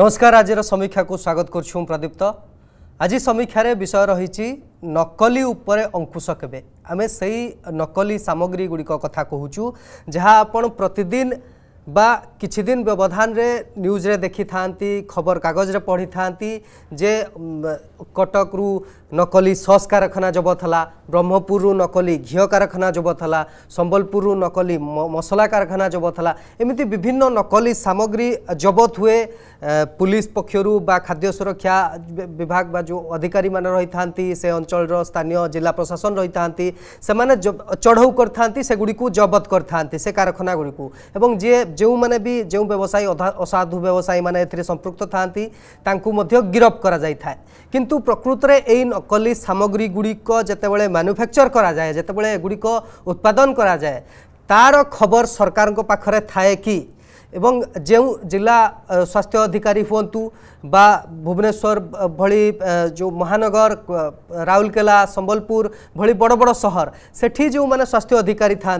নমস্কার আজর সমীক্ষা স্বাগত করছু প্রদীপ্ত আজ সমীক্ষার বিষয় রয়েছে নকলি উপরে অঙ্কুশ কেবে আমি সেই নকলি সামগ্রীগুড়ি কথা কুচু যা আপনার প্রতিদিন ବା କିଛି ଦିନ ବ୍ୟବଧାନରେ ନ୍ୟୁଜ୍ରେ ଦେଖିଥାନ୍ତି ଖବରକାଗଜରେ ପଢ଼ିଥାନ୍ତି ଯେ କଟକରୁ ନକଲି ସସ୍ କାରଖାନା ଜବତ ହେଲା ବ୍ରହ୍ମପୁରରୁ ନକଲି ଘିଅ କାରଖାନା ଜବତ ହେଲା ସମ୍ବଲପୁରରୁ ନକଲି ମସଲା କାରଖାନା ଜବତ ହେଲା ଏମିତି ବିଭିନ୍ନ ନକଲି ସାମଗ୍ରୀ ଜବତ ହୁଏ ପୁଲିସ ପକ୍ଷରୁ ବା ଖାଦ୍ୟ ସୁରକ୍ଷା ବିଭାଗ ବା ଯେଉଁ ଅଧିକାରୀମାନେ ରହିଥାନ୍ତି ସେ ଅଞ୍ଚଳର ସ୍ଥାନୀୟ ଜିଲ୍ଲା ପ୍ରଶାସନ ରହିଥାନ୍ତି ସେମାନେ ଚଢ଼ଉ କରିଥାନ୍ତି ସେଗୁଡ଼ିକୁ ଜବତ କରିଥାନ୍ତି ସେ କାରଖାନା ଗୁଡ଼ିକୁ ଏବଂ ଯିଏ ଯେଉଁମାନେ ବି ଯେଉଁ ବ୍ୟବସାୟୀ ଅସାଧୁ ବ୍ୟବସାୟୀମାନେ ଏଥିରେ ସମ୍ପୃକ୍ତ ଥାଆନ୍ତି ତାଙ୍କୁ ମଧ୍ୟ ଗିରଫ କରାଯାଇଥାଏ କିନ୍ତୁ ପ୍ରକୃତରେ ଏହି ନକଲି ସାମଗ୍ରୀଗୁଡ଼ିକ ଯେତେବେଳେ ମାନୁଫ୍ୟାକ୍ଚର କରାଯାଏ ଯେତେବେଳେ ଏଗୁଡ଼ିକ ଉତ୍ପାଦନ କରାଯାଏ ତାର ଖବର ସରକାରଙ୍କ ପାଖରେ ଥାଏ କି एवं जो जिला स्वास्थ्य अधिकारी हूँ बा भुवनेश्वर भली जो महानगर राउरकेला संबलपुर भली बड़ बड़ सहर से जो मैंने स्वास्थ्य अधिकारी था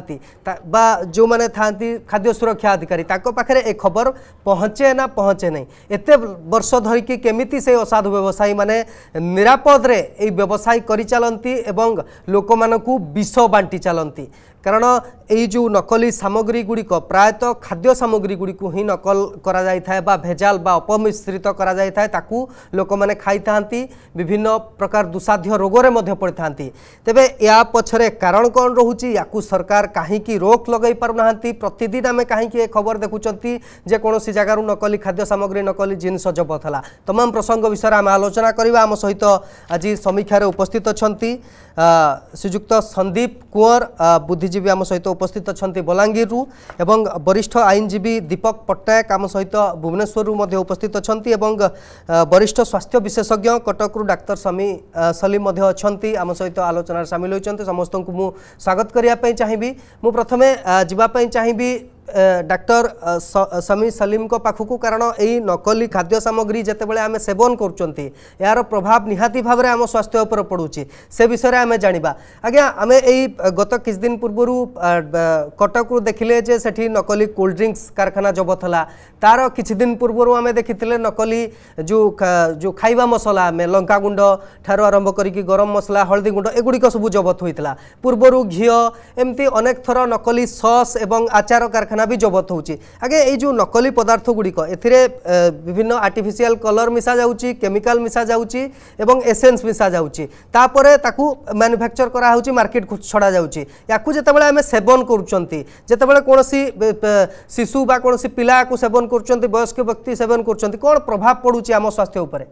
जो मैंने था खाद्य सुरक्षा अधिकारी पाखे ए खबर पहुँचे ना पहुँचे ना एत वर्ष धरिकी केमी से असाधु व्यवसायी मैंने निरापदे यवसाय चलती लोक मानू विष बांटि चलती कारण এই যে নকলি সামগ্রীগুড়িক প্রায়তঃ খাদ্য সামগ্রীগুড়ি হি নকল করা যাই বা ভেজাল বা অপমিশ্রিত করা যাই তাকু লোক মানে খাই থাকে বিভিন্ন প্রকার দুসাধ্য রোগরে মধ্যে পড়ে থাকে তেবে ইয়া পছরে কারণ কণ রয়েছে ইয়াকু সরকার কাহিকি রোক লগাই পারু না প্রতিদিন আমি কাহিকি এ খবর দেখুম যে কোণী জায়গার নকলি খাদ্য সামগ্রী নকলি জিনিস জবত হল তমাম প্রসঙ্গ বিষয়ে আমি আলোচনা করা আম সহিত আজ সমীক্ষার উপস্থিত অনেক শ্রীযুক্ত সন্দীপ কুঁর বুদ্ধিজীবী আম সহিত উপস্থিত অনেক বলাঙ্গীর এবং বরিষ্ঠ আইনজীবী দীপক পট্টনাক আম সহ ভুবনেশ্বর উপস্থিত অনেক এবং বরিষ্ঠ স্বাস্থ্য বিশেষজ্ঞ কটকর ডাক্তার স্বামী সলিম অনেক আম সহ আলোচনার সামিল হয়েছেন সমস্ত স্বাগত করা চাহিবি মু প্রথমে যা চাহিবি ଡାକ୍ତର ସମୀ ସଲିମଙ୍କ ପାଖକୁ କାରଣ ଏଇ ନକଲି ଖାଦ୍ୟ ସାମଗ୍ରୀ ଯେତେବେଳେ ଆମେ ସେବନ କରୁଛନ୍ତି ଏହାର ପ୍ରଭାବ ନିହାତି ଭାବରେ ଆମ ସ୍ୱାସ୍ଥ୍ୟ ଉପରେ ପଡ଼ୁଛି ସେ ବିଷୟରେ ଆମେ ଜାଣିବା ଆଜ୍ଞା ଆମେ ଏଇ ଗତ କିଛି ଦିନ ପୂର୍ବରୁ କଟକରୁ ଦେଖିଲେ ଯେ ସେଠି ନକଲି କୋଲ୍ଡ ଡ୍ରିଙ୍କସ୍ କାରଖାନା ଜବତ ହେଲା ତା'ର କିଛି ଦିନ ପୂର୍ବରୁ ଆମେ ଦେଖିଥିଲେ ନକଲି ଯେଉଁ ଯେଉଁ ଖାଇବା ମସଲା ଆମେ ଲଙ୍କାଗୁଣ୍ଡ ଠାରୁ ଆରମ୍ଭ କରିକି ଗରମ ମସଲା ହଳଦୀ ଗୁଣ୍ଡ ଏଗୁଡ଼ିକ ସବୁ ଜବତ ହୋଇଥିଲା ପୂର୍ବରୁ ଘିଅ ଏମିତି ଅନେକ ଥର ନକଲି ସସ୍ ଏବଂ ଆଚାର କାରଖାନା କାରଖାନା ବି ଜବତ ହେଉଛି ଆଗେ ଏଇ ଯେଉଁ ନକଲି ପଦାର୍ଥ ଗୁଡ଼ିକ ଏଥିରେ ବିଭିନ୍ନ ଆର୍ଟିଫିସିଆଲ କଲର୍ ମିଶାଯାଉଛି କେମିକାଲ ମିଶାଯାଉଛି ଏବଂ ଏସେନ୍ସ ମିଶାଯାଉଛି ତାପରେ ତାକୁ ମ୍ୟାନୁଫ୍ୟାକ୍ଚର କରାହେଉଛି ମାର୍କେଟକୁ ଛଡ଼ାଯାଉଛି ୟାକୁ ଯେତେବେଳେ ଆମେ ସେବନ କରୁଛନ୍ତି ଯେତେବେଳେ କୌଣସି ଶିଶୁ ବା କୌଣସି ପିଲା ୟାକୁ ସେବନ କରୁଛନ୍ତି ବୟସ୍କ ବ୍ୟକ୍ତି ସେବନ କରୁଛନ୍ତି କ'ଣ ପ୍ରଭାବ ପଡ଼ୁଛି ଆମ ସ୍ୱାସ୍ଥ୍ୟ ଉପରେ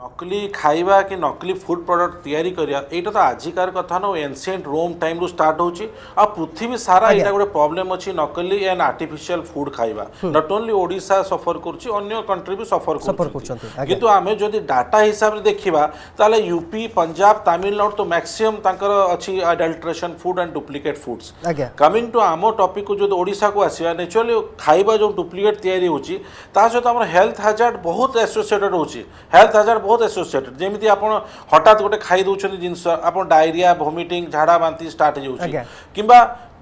ନକଲି ଖାଇବା କି ନକଲି ଫୁଡ଼୍ ପ୍ରଡ଼କ୍ଟ ତିଆରି କରିବା ଏଇଟା ତ ଆଜିକାର କଥା ନା ଏନସିଏଣ୍ଟ ରୋମ୍ ଟାଇମ୍ରୁ ଷ୍ଟାର୍ଟ ହେଉଛି ଆଉ ପୃଥିବୀ ସାରା ଏଇଟା ଗୋଟେ ପ୍ରୋବ୍ଲେମ୍ ଅଛି ନକଲି ଆଣ୍ଡ ଆର୍ଟିଫିସିଆଲ ଫୁଡ଼୍ ଖାଇବା ନଟ୍ ଓନ୍ଲି ଓଡ଼ିଶା ସଫର କରୁଛି ଅନ୍ୟ କଣ୍ଟ୍ରି ବି ସଫର କରୁଛନ୍ତି କିନ୍ତୁ ଆମେ ଯଦି ଡାଟା ହିସାବରେ ଦେଖିବା ତାହେଲେ ୟୁପି ପଞ୍ଜାବ ତାମିଲନାଡ଼ୁ ତ ମ୍ୟାକ୍ସିମମ୍ ତାଙ୍କର ଅଛି adulteration food and duplicate foods coming to ଆମ ଟପିକ୍କୁ ଯଦି ଓଡ଼ିଶାକୁ ଆସିବା ନେଚୁରାଲି ଖାଇବା ଯେଉଁ ଡୁପ୍ଲିକେଟ୍ ତିଆରି ହେଉଛି ତା ସହିତ ଆମର ହେଲ୍ଥ ହାଜାର୍ଡ ବହୁତ ଆସୋସିଏଟେଡ୍ ହେଉଛି ହେଲ୍ଥ ହାଜାର୍ଡ ବହୁତ ଆସୋସିଏଟେଡ୍ ଯେମିତି ଆପଣ ହଠାତ୍ ଗୋଟେ ଖାଇ ଦେଉଛନ୍ତି ଜିନିଷ ଆପଣ ଡାଇରିଆ ଭୋମିଟିଂ ଝାଡ଼ା ବାନ୍ତି ଷ୍ଟାର୍ଟ ହେଇଯାଉଛି କିମ୍ବା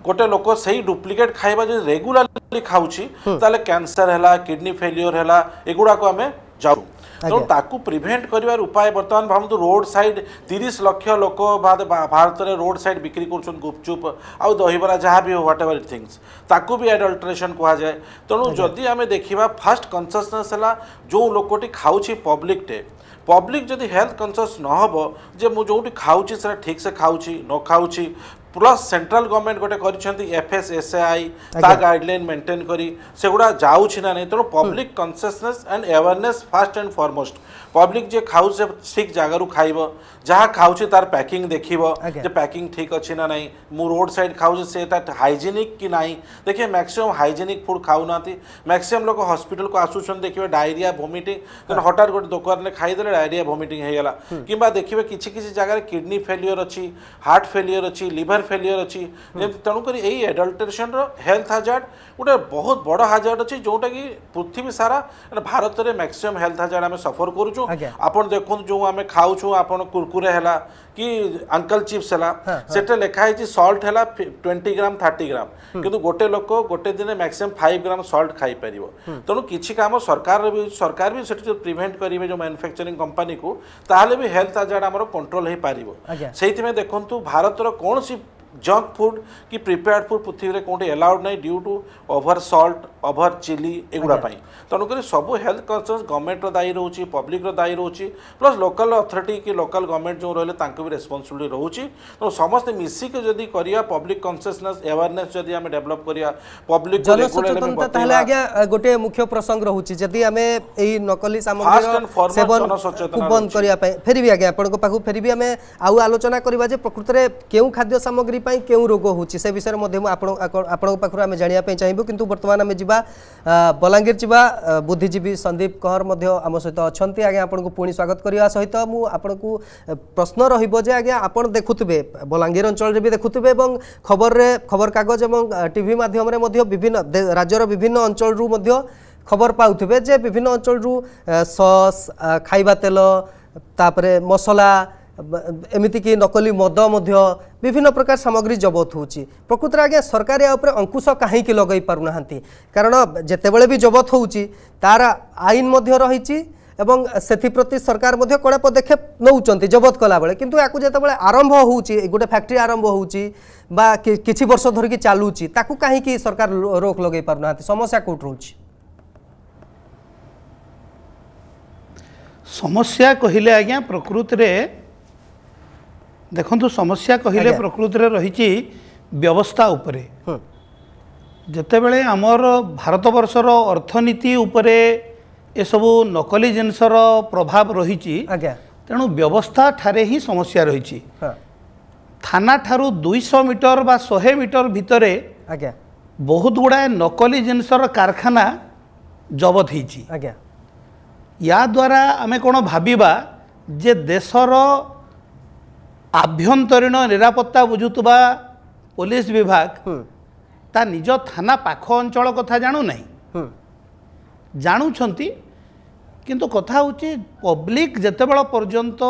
ଗୋଟେ ଲୋକ ସେଇ ଡୁପ୍ଲିକେଟ୍ ଖାଇବା ଯଦି ରେଗୁଲାରଲି ଖାଉଛି ତାହେଲେ କ୍ୟାନ୍ସର ହେଲା କିଡ଼ନୀ ଫେଲିଓର ହେଲା ଏଗୁଡ଼ାକୁ ଆମେ ଯାଉ ତେଣୁ ତାକୁ ପ୍ରିଭେଣ୍ଟ କରିବାର ଉପାୟ ବର୍ତ୍ତମାନ ଭାବନ୍ତୁ ରୋଡ୍ ସାଇଡ୍ ତିରିଶ ଲକ୍ଷ ଲୋକ ଭାରତରେ ରୋଡ୍ ସାଇଡ୍ ବିକ୍ରି କରୁଛନ୍ତି ଗୁପଚୁପ ଆଉ ଦହିବରା ଯାହା ବି ହଉ ହ୍ୱାଟ୍ ଏଭର ଥିଙ୍ଗସ୍ ତାକୁ ବି ଆଡଲ୍ଟ୍ରେସନ୍ କୁହାଯାଏ ତେଣୁ ଯଦି ଆମେ ଦେଖିବା ଫାର୍ଷ୍ଟ କନସିୟସନେସ୍ ହେଲା ଯେଉଁ ଲୋକଟି ଖାଉଛି ପବ୍ଲିକ୍ଟେ ପବ୍ଲିକ୍ ଯଦି ହେଲ୍ଥ କନସିୟସ୍ ନହେବ ଯେ ମୁଁ ଯେଉଁଠି ଖାଉଛି ସେଟା ଠିକ୍ସେ ଖାଉଛି ନ ଖାଉଛି ପ୍ଲସ୍ ସେଣ୍ଟ୍ରାଲ ଗଭର୍ଣ୍ଣମେଣ୍ଟ ଗୋଟେ କରିଛନ୍ତି ଏଫ୍ଏସ୍ ଏସ୍ଏଆଇ ତା ଗାଇଡ଼ଲାଇନ୍ ମେଣ୍ଟେନ୍ କରି ସେଗୁଡ଼ା ଯାଉଛି ନା ନାହିଁ ତେଣୁ public consciousness and awareness first and foremost public जे खाऊे ठीक जगार खाइब जहाँ खाऊे तार पैकिंग देख जे पैकिंग ठीक अच्छे ना ना मु रोड सैड खाऊे से हाइजेनिक कि ना देखिए मैक्सीम हाइजेनिक फुड खाऊना मैक्सीम लोक हस्पिटाल को आसूँ देखिए डायरिया भोमिटिंग तेनाली हठात गोटे दोकान में खाईदे डायरिया भोमिटिंग होगा कि देखिए किसी किसी जगह किडनी फेलियर अच्छी हार्ट फेलियर अच्छी लिभर फेलियर अच्छी तेणुक यही एडल्ट्रेसन हेल्थ हाजार्ड गोटे बहुत बड़ हाजार्ड अच्छी जोटा कि पृथ्वी सारा भारत में मैक्सीम हेल्थ हाजार्ड आम सफर करुचु ଆପଣ ଦେଖନ୍ତୁ ଯେଉଁ ଆମେ ଖାଉଛୁ ଆପଣ କୁରକୁରେ ହେଲା କି ଅଙ୍କଲ ଚିପ୍ସ ହେଲା ସେଟା ଲେଖା ହେଇଛି ସଲ୍ଟ ହେଲା ଟ୍ୱେଣ୍ଟି ଗ୍ରାମ ଥାର୍ଟି ଗ୍ରାମ କିନ୍ତୁ ଗୋଟେ ଲୋକ ଗୋଟେ ଦିନେ ମ୍ୟାକ୍ସିମମ୍ ଫାଇଭ ଗ୍ରାମ ସଲ୍ଟ ଖାଇପାରିବ ତେଣୁ କିଛି କାମ ସରକାର ବି ସରକାର ବି ସେଠି ଯଦି ପ୍ରିଭେଣ୍ଟ କରିବେ ଯେଉଁ ମ୍ୟାନୁଫ୍ୟାକ୍ଚରିଂ କମ୍ପାନୀକୁ ତାହେଲେ ବି ହେଲ୍ଥ ଆଜାର୍ଡ ଆମର କଣ୍ଟ୍ରୋଲ ହେଇପାରିବ ସେଇଥିପାଇଁ ଦେଖନ୍ତୁ ଭାରତର କୌଣସି ଜଙ୍କ ଫୁଡ଼ କି ପ୍ରିପେୟାର୍ଡ଼ ଫୁଡ଼ ପୃଥିବୀରେ କେଉଁଠି ଆଲାଉଡ଼ ନାହିଁ due to over salt over chilli ଏଗୁଡ଼ା ପାଇଁ ତେଣୁକରି ସବୁ ହେଲ୍ଥ କନସର୍ନ ଗଭର୍ଣ୍ଣମେଣ୍ଟର ଦାୟୀ ରହୁଛି ପବ୍ଲିକର ଦାୟୀ ରହୁଛି ପ୍ଲସ୍ ଲୋକାଲ ଅଥରିଟି କି ଲୋକାଲ ଗଭର୍ଣ୍ଣମେଣ୍ଟ ଯେଉଁ ରହିଲେ ତାଙ୍କୁ ବି ରେସ୍ପନ୍ସିବିଲିଟି ରହୁଛି ତେଣୁ ସମସ୍ତେ ମିଶିକି ଯଦି କରିବା ପବ୍ଲିକ କନସିୟସନେସ୍ ଆୱାରନେସ୍ ଯଦି ଆମେ ଡେଭଲପ କରିବା ପବ୍ଲିକ ତାହେଲେ ଆଜ୍ଞା ଗୋଟିଏ ମୁଖ୍ୟ ପ୍ରସଙ୍ଗ ରହୁଛି ଯଦି ଆମେ ଏଇ ନକଲି ସାମଗ୍ରୀ ବନ୍ଦ କରିବା ପାଇଁ ଫେରିବି ଆଜ୍ଞା ଆପଣଙ୍କ ପାଖକୁ ଫେରିବି ଆମେ ଆଉ ଆଲୋଚନା କରିବା ଯେ ପ୍ରକୃତରେ କେଉଁ ଖାଦ୍ୟ ସାମଗ୍ରୀ ପାଇଁ କେଉଁ ରୋଗ ହେଉଛି ସେ ବିଷୟରେ ମଧ୍ୟ ମୁଁ ଆପଣ ଆପଣଙ୍କ ପାଖରୁ ଆମେ ଜାଣିବା ପାଇଁ ଚାହିଁବୁ କିନ୍ତୁ ବର୍ତ୍ତମାନ ଆମେ ଯିବା ବଲାଙ୍ଗୀର ଯିବା ବୁଦ୍ଧିଜୀବୀ ସନ୍ଦୀପ କହଁର ମଧ୍ୟ ଆମ ସହିତ ଅଛନ୍ତି ଆଜ୍ଞା ଆପଣଙ୍କୁ ପୁଣି ସ୍ୱାଗତ କରିବା ସହିତ ମୁଁ ଆପଣଙ୍କୁ ପ୍ରଶ୍ନ ରହିବ ଯେ ଆଜ୍ଞା ଆପଣ ଦେଖୁଥିବେ ବଲାଙ୍ଗୀର ଅଞ୍ଚଳରେ ବି ଦେଖୁଥିବେ ଏବଂ ଖବରରେ ଖବରକାଗଜ ଏବଂ ଟିଭି ମାଧ୍ୟମରେ ମଧ୍ୟ ବିଭିନ୍ନ ରାଜ୍ୟର ବିଭିନ୍ନ ଅଞ୍ଚଳରୁ ମଧ୍ୟ ଖବର ପାଉଥିବେ ଯେ ବିଭିନ୍ନ ଅଞ୍ଚଳରୁ ସସ୍ ଖାଇବା ତେଲ ତାପରେ ମସଲା ଏମିତିକି ନକଲି ମଦ ମଧ୍ୟ ବିଭିନ୍ନ ପ୍ରକାର ସାମଗ୍ରୀ ଜବତ ହେଉଛି ପ୍ରକୃତରେ ଆଜ୍ଞା ସରକାର ଏହା ଉପରେ ଅଙ୍କୁଶ କାହିଁକି ଲଗାଇ ପାରୁନାହାନ୍ତି କାରଣ ଯେତେବେଳେ ବି ଜବତ ହେଉଛି ତାର ଆଇନ ମଧ୍ୟ ରହିଛି ଏବଂ ସେଥିପ୍ରତି ସରକାର ମଧ୍ୟ କଡ଼ା ପଦକ୍ଷେପ ନେଉଛନ୍ତି ଜବତ କଲାବେଳେ କିନ୍ତୁ ୟାକୁ ଯେତେବେଳେ ଆରମ୍ଭ ହେଉଛି ଗୋଟେ ଫ୍ୟାକ୍ଟ୍ରି ଆରମ୍ଭ ହେଉଛି ବା କିଛି ବର୍ଷ ଧରିକି ଚାଲୁଛି ତାକୁ କାହିଁକି ସରକାର ରୋକ ଲଗାଇ ପାରୁନାହାନ୍ତି ସମସ୍ୟା କେଉଁଠି ରହୁଛି ସମସ୍ୟା କହିଲେ ଆଜ୍ଞା ପ୍ରକୃତିରେ ଦେଖନ୍ତୁ ସମସ୍ୟା କହିଲେ ପ୍ରକୃତିରେ ରହିଛି ବ୍ୟବସ୍ଥା ଉପରେ ଯେତେବେଳେ ଆମର ଭାରତବର୍ଷର ଅର୍ଥନୀତି ଉପରେ ଏସବୁ ନକଲି ଜିନିଷର ପ୍ରଭାବ ରହିଛି ଆଜ୍ଞା ତେଣୁ ବ୍ୟବସ୍ଥା ଠାରେ ହିଁ ସମସ୍ୟା ରହିଛି ଥାନା ଠାରୁ ଦୁଇଶହ ମିଟର ବା ଶହେ ମିଟର ଭିତରେ ଆଜ୍ଞା ବହୁତ ଗୁଡ଼ାଏ ନକଲି ଜିନିଷର କାରଖାନା ଜବତ ହେଇଛି ଆଜ୍ଞା ୟା ଦ୍ୱାରା ଆମେ କ'ଣ ଭାବିବା ଯେ ଦେଶର ଆଭ୍ୟନ୍ତରୀଣ ନିରାପତ୍ତା ବୁଝୁଥିବା ପୋଲିସ ବିଭାଗ ତା ନିଜ ଥାନା ପାଖ ଅଞ୍ଚଳ କଥା ଜାଣୁନାହିଁ ଜାଣୁଛନ୍ତି କିନ୍ତୁ କଥା ହେଉଛି ପବ୍ଲିକ ଯେତେବେଳ ପର୍ଯ୍ୟନ୍ତ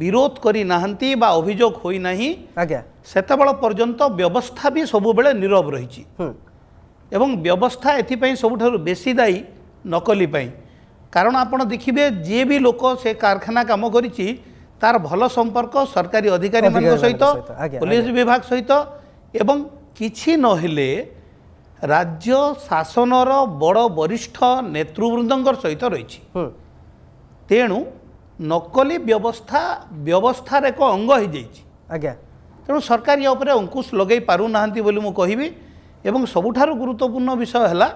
ବିରୋଧ କରିନାହାନ୍ତି ବା ଅଭିଯୋଗ ହୋଇନାହିଁ ଆଜ୍ଞା ସେତେବେଳ ପର୍ଯ୍ୟନ୍ତ ବ୍ୟବସ୍ଥା ବି ସବୁବେଳେ ନିରବ ରହିଛି ଏବଂ ବ୍ୟବସ୍ଥା ଏଥିପାଇଁ ସବୁଠାରୁ ବେଶୀ ଦାୟୀ ନକଲି ପାଇଁ କାରଣ ଆପଣ ଦେଖିବେ ଯିଏ ବି ଲୋକ ସେ କାରଖାନା କାମ କରିଛି ତାର ଭଲ ସମ୍ପର୍କ ସରକାରୀ ଅଧିକାରୀମାନଙ୍କ ସହିତ ପୋଲିସ ବିଭାଗ ସହିତ ଏବଂ କିଛି ନହେଲେ ରାଜ୍ୟ ଶାସନର ବଡ଼ ବରିଷ୍ଠ ନେତୃବୃନ୍ଦଙ୍କର ସହିତ ରହିଛି ତେଣୁ ନକଲି ବ୍ୟବସ୍ଥା ବ୍ୟବସ୍ଥାର ଏକ ଅଙ୍ଗ ହୋଇଯାଇଛି ଆଜ୍ଞା ତେଣୁ ସରକାର ଏହା ଉପରେ ଅଙ୍କୁଶ ଲଗାଇ ପାରୁନାହାନ୍ତି ବୋଲି ମୁଁ କହିବି ଏବଂ ସବୁଠାରୁ ଗୁରୁତ୍ୱପୂର୍ଣ୍ଣ ବିଷୟ ହେଲା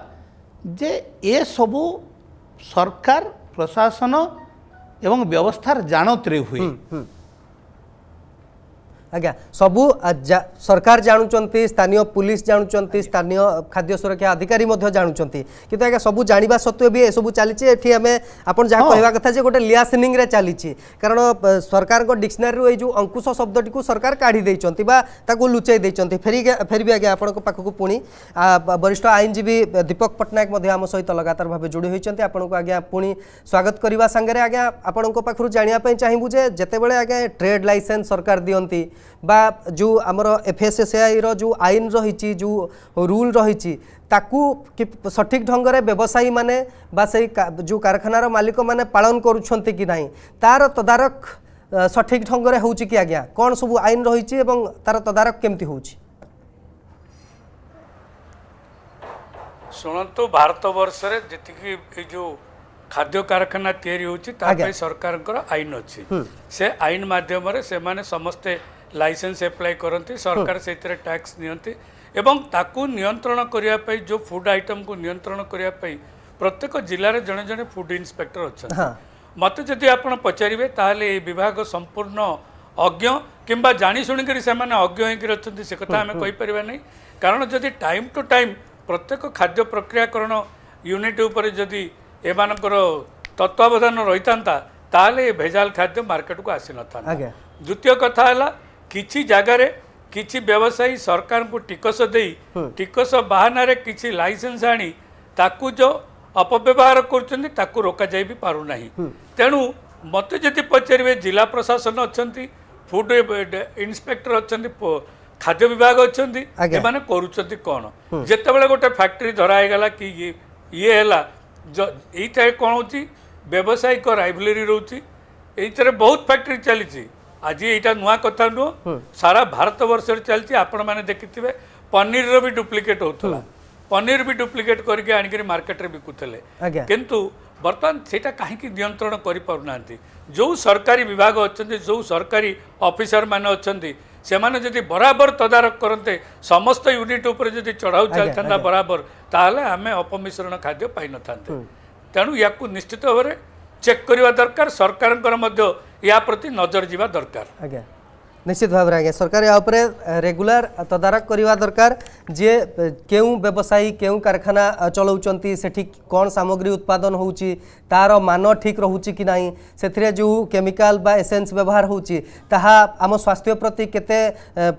ଯେ ଏସବୁ ସରକାର ପ୍ରଶାସନ ଏବଂ ବ୍ୟବସ୍ଥାର ଜାଣତରେ ହୁଏ अज्ञा सब सरकार जानूं स्थानीय पुलिस जानुंट स्थानीय खाद्य सुरक्षा अधिकारी जानुंट कि सब जाना सत्वे भी यह सब चली कह क्या गोटे लियासनिंग चली कारण सरकार डिक्शनारी जो अंकुश शब्द टी सरकार काढ़ी लुचाई दे फेर भी आज्ञा आपण पुणी वरिष्ठ आईनजीवी दीपक पट्टनायक आम सहित लगातार भाव जोड़ी होती आपको आज्ञा पुणी स्वागत करने सांगे आज्ञा आपण जानापी चाहिए जो आज ट्रेड लाइसेंस सरकार दिखती বা ଯେଉଁ ଆମର ଏଫ୍ଏସ୍ଏସ୍ଆଇର ଯେଉଁ ଆଇନ ରହିଛି ଯେଉଁ ରୁଲ୍ ରହିଛି ତାକୁ ସଠିକ୍ ଢଙ୍ଗରେ ବ୍ୟବସାୟୀମାନେ ବା ସେଇ ଯେଉଁ କାରଖାନାର ମାଲିକମାନେ ପାଳନ କରୁଛନ୍ତି କି ନାହିଁ ତା'ର ତଦାରଖ ସଠିକ୍ ଢଙ୍ଗରେ ହେଉଛି କି ଆଜ୍ଞା କ'ଣ ସବୁ ଆଇନ ରହିଛି ଏବଂ ତା'ର ତଦାରଖ କେମିତି ହେଉଛି ଶୁଣନ୍ତୁ ଭାରତ ବର୍ଷରେ ଯେତିକି ଏଇ ଯେଉଁ ଖାଦ୍ୟ କାରଖାନା ତିଆରି ହେଉଛି ତା ପାଇଁ ସରକାରଙ୍କର ଆଇନ ଅଛି ସେ ଆଇନ ମାଧ୍ୟମରେ ସେମାନେ ସମସ୍ତେ ଲାଇସେନ୍ସ ଆପ୍ଲାଏ କରନ୍ତି ସରକାର ସେଥିରେ ଟ୍ୟାକ୍ସ ନିଅନ୍ତି ଏବଂ ତାକୁ ନିୟନ୍ତ୍ରଣ କରିବା ପାଇଁ ଯେଉଁ ଫୁଡ୍ ଆଇଟମ୍କୁ ନିୟନ୍ତ୍ରଣ କରିବା ପାଇଁ ପ୍ରତ୍ୟେକ ଜିଲ୍ଲାରେ ଜଣେ ଜଣେ ଫୁଡ୍ ଇନ୍ସପେକ୍ଟର ଅଛନ୍ତି ମୋତେ ଯଦି ଆପଣ ପଚାରିବେ ତାହେଲେ ଏହି ବିଭାଗ ସମ୍ପୂର୍ଣ୍ଣ ଅଜ୍ଞ କିମ୍ବା ଜାଣିଶୁଣିକରି ସେମାନେ ଅଜ୍ଞ ହେଇକରି ଅଛନ୍ତି ସେ କଥା ଆମେ କହିପାରିବା ନାହିଁ କାରଣ ଯଦି ଟାଇମ୍ ଟୁ ଟାଇମ୍ ପ୍ରତ୍ୟେକ ଖାଦ୍ୟ ପ୍ରକ୍ରିୟାକରଣ ୟୁନିଟ୍ ଉପରେ ଯଦି ଏମାନଙ୍କର ତତ୍ତ୍ୱାବଧାନ ରହିଥାନ୍ତା ତାହେଲେ ଏ ଭେଜାଲ ଖାଦ୍ୟ ମାର୍କେଟକୁ ଆସିନଥାନ୍ତା ଦ୍ୱିତୀୟ କଥା ହେଲା କିଛି ଜାଗାରେ କିଛି ବ୍ୟବସାୟୀ ସରକାରଙ୍କୁ ଟିକସ ଦେଇ ଟିକସ ବାହାନାରେ କିଛି ଲାଇସେନ୍ସ ଆଣି ତାକୁ ଯେଉଁ ଅପବ୍ୟବହାର କରୁଛନ୍ତି ତାକୁ ରୋକାଯାଇ ବି ପାରୁନାହିଁ ତେଣୁ ମୋତେ ଯଦି ପଚାରିବେ ଜିଲ୍ଲା ପ୍ରଶାସନ ଅଛନ୍ତି ଫୁଡ୍ ଇନ୍ସପେକ୍ଟର ଅଛନ୍ତି ଖାଦ୍ୟ ବିଭାଗ ଅଛନ୍ତି ଏମାନେ କରୁଛନ୍ତି କ'ଣ ଯେତେବେଳେ ଗୋଟେ ଫ୍ୟାକ୍ଟ୍ରି ଧରା ହେଇଗଲା କି ଇଏ ହେଲା ଏଇଟା କ'ଣ ହେଉଛି ବ୍ୟବସାୟିକ ରାଇଭଲେରୀ ରହୁଛି ଏଇଥିରେ ବହୁତ ଫ୍ୟାକ୍ଟ୍ରି ଚାଲିଛି ଆଜି ଏଇଟା ନୂଆ କଥା ନୁହଁ ସାରା ଭାରତ ବର୍ଷରେ ଚାଲିଛି ଆପଣମାନେ ଦେଖିଥିବେ ପନିର୍ର ବି ଡୁପ୍ଲିକେଟ୍ ହେଉଥିଲା ପନିର୍ ବି ଡୁପ୍ଲିକେଟ୍ କରିକି ଆଣିକରି ମାର୍କେଟ୍ରେ ବିକୁଥିଲେ କିନ୍ତୁ ବର୍ତ୍ତମାନ ସେଇଟା କାହିଁକି ନିୟନ୍ତ୍ରଣ କରିପାରୁନାହାନ୍ତି ଯେଉଁ ସରକାରୀ ବିଭାଗ ଅଛନ୍ତି ଯେଉଁ ସରକାରୀ ଅଫିସରମାନେ ଅଛନ୍ତି ସେମାନେ ଯଦି ବରାବର ତଦାରଖ କରନ୍ତେ ସମସ୍ତ ୟୁନିଟ୍ ଉପରେ ଯଦି ଚଢ଼ାଉ ଚାଲିଥାନ୍ତା ବରାବର ତାହେଲେ ଆମେ ଅପମିଶ୍ରଣ ଖାଦ୍ୟ ପାଇନଥାନ୍ତେ ତେଣୁ ୟାକୁ ନିଶ୍ଚିତ ଭାବରେ চেক করা দরকার সরকারের মধ্যে ইয়া প্রতি নজর যা দরকার আজ্ঞা निश्चित भाव में आज्ञा सरकार यहाँ रेगुलर तदारक करवा दरकार जे क्यों व्यवसायी क्यों कारखाना चलाउंट से कौन सामग्री उत्पादन होार मान ठीक रोचे कि ना से जो केमिकाल एसेन्स व्यवहार होम स्वास्थ्य प्रति के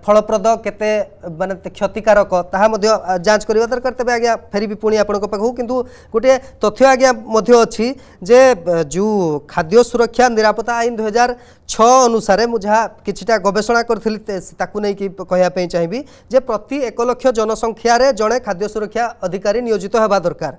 फलप्रद के मानते क्षतिकारक जांच करवा दरकार तेज आज्ञा फेर भी पुणी आपको कि गोटे तथ्य आज्ञा अच्छी जे जो खाद्य सुरक्षा निरापत्ता आईन दुई हजार छुसारे मुझे कि गवेषणा करी चाहिए प्रति एक लक्ष जनसंख्यार जड़े खाद्य सुरक्षा अधिकारी नियोजित होगा दरकार